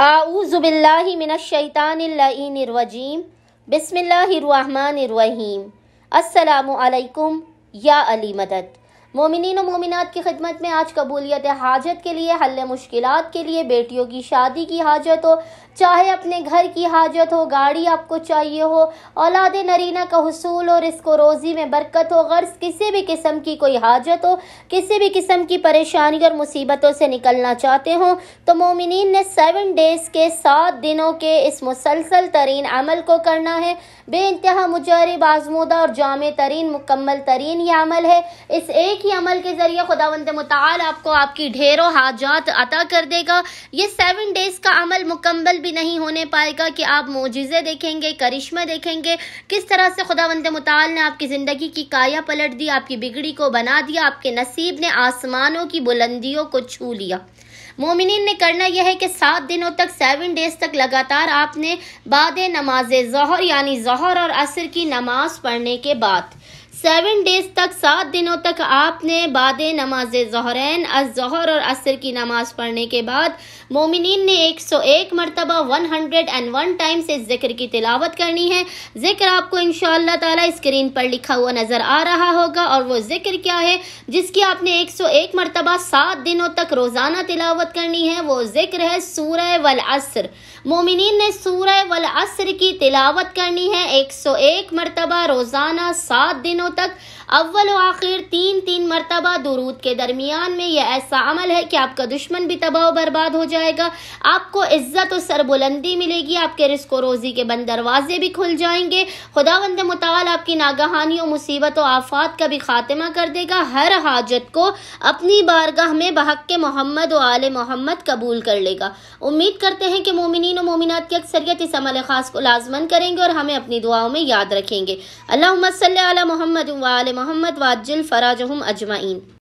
أعوذ بالله من الشيطان اللعين الرجيم بسم الله الرحمن الرحيم السلام عليكم يا علي مدد मोमिन व मोमिनत की खिदमत में आज कबूलियत हाजत के लिए हल मुश्किल के लिए बेटियों की शादी की हाजत हो चाहे अपने घर की हाजत हो गाड़ी आपको चाहिए हो औलाद नरीना का हसूल और इसको रोज़ी में बरकत हो गर्ज किसी भी किस्म की कोई हाजत हो किसी भी किस्म की परेशानी और मुसीबतों से निकलना चाहते हों तो मोमिन ने सेवन डेज़ के सात दिनों के इस मुसलसल तरीन अमल को करना है बे इंतहा मुजरब आजमूदा और जाम तरीन मुकम्मल तरीन ये अमल है इस एक एक ही अमल के ज़रिए खुदावंद मताल आपको आपकी ढेरों हाजात अता कर देगा ये सेवन डेज़ का अमल मुकम्मल भी नहीं होने पाएगा कि आप मोजे देखेंगे करिश्मा देखेंगे किस तरह से खुदावंद मताल ने आपकी ज़िंदगी की काया पलट दी आपकी बिगड़ी को बना दिया आपके नसीब ने आसमानों की बुलंदियों को छू लिया मोमिन ने करना यह है कि सात दिनों तक सेवन डेज तक लगातार आपने बाद नमाज जहर यानी जहर और असर की नमाज पढ़ने के बाद सेवन डेज तक सात दिनों तक आपने बाद नमाज जहरैन अजहर और असर की नमाज पढ़ने के बाद मोमिन ने एक सौ एक मरतबा one hundred and one time से जिक्र की तिलावत करनी है जिक्र आपको इन ताला स्क्रीन पर लिखा हुआ नज़र आ रहा होगा और वो जिक्र क्या है जिसकी आपने एक सौ एक मरतबा सात दिनों तक रोज़ाना तिलावत करनी है वो जिक्र है सूर वल असर मोमिन ने सूरह वल असर की तिलावत करनी है एक सौ एक मरतबा रोज़ाना सात दिन दिनों तक अव्वल आखिर तीन तीन मरतबा दुरूद के दरमियान में यह ऐसा अमल है कि आपका दुश्मन भी तबाह बर्बाद हो जाएगा आपको इज्जत और सरबुलंदी मिलेगी आपके रिस्को रोजी के बंद दरवाजे भी खुल जाएंगे खुदा बंद मताल आपकी नागहानियों और आफात का भी खात्मा कर देगा हर हाजत को अपनी बारगाह में बहक के मोहम्मद और मोहम्मद कबूल कर लेगा उम्मीद करते हैं कि मोमिन और मोमिनत की अक्सरियत इस अमल खास को लाजमन करेंगे और हमें अपनी दुआओं में याद रखेंगे अल्लाह मोहम्मद محمد واجل فراجهم أجمعين